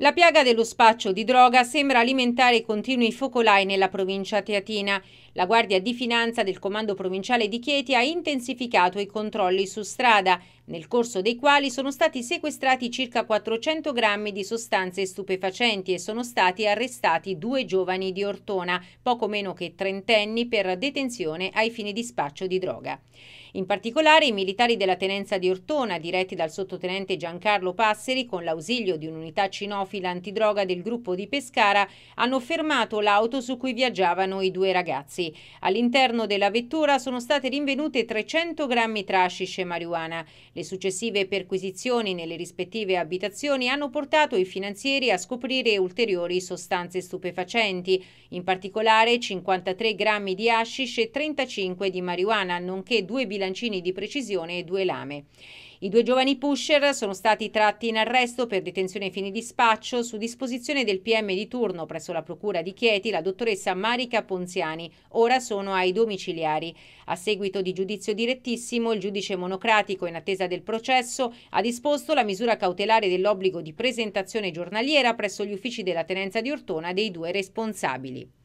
La piaga dello spaccio di droga sembra alimentare continui focolai nella provincia teatina. La Guardia di Finanza del Comando Provinciale di Chieti ha intensificato i controlli su strada nel corso dei quali sono stati sequestrati circa 400 grammi di sostanze stupefacenti e sono stati arrestati due giovani di Ortona, poco meno che trentenni, per detenzione ai fini di spaccio di droga. In particolare i militari della tenenza di Ortona, diretti dal sottotenente Giancarlo Passeri, con l'ausilio di un'unità cinofila antidroga del gruppo di Pescara, hanno fermato l'auto su cui viaggiavano i due ragazzi. All'interno della vettura sono state rinvenute 300 grammi trascice marijuana. Le successive perquisizioni nelle rispettive abitazioni hanno portato i finanzieri a scoprire ulteriori sostanze stupefacenti, in particolare 53 grammi di hashish e 35 di marijuana, nonché due bilancini di precisione e due lame. I due giovani pusher sono stati tratti in arresto per detenzione ai fini di spaccio su disposizione del PM di turno presso la Procura di Chieti, la dottoressa Marica Ponziani. Ora sono ai domiciliari. A seguito di giudizio direttissimo, il giudice monocratico, in attesa durata del processo, ha disposto la misura cautelare dell'obbligo di presentazione giornaliera presso gli uffici della tenenza di Ortona dei due responsabili.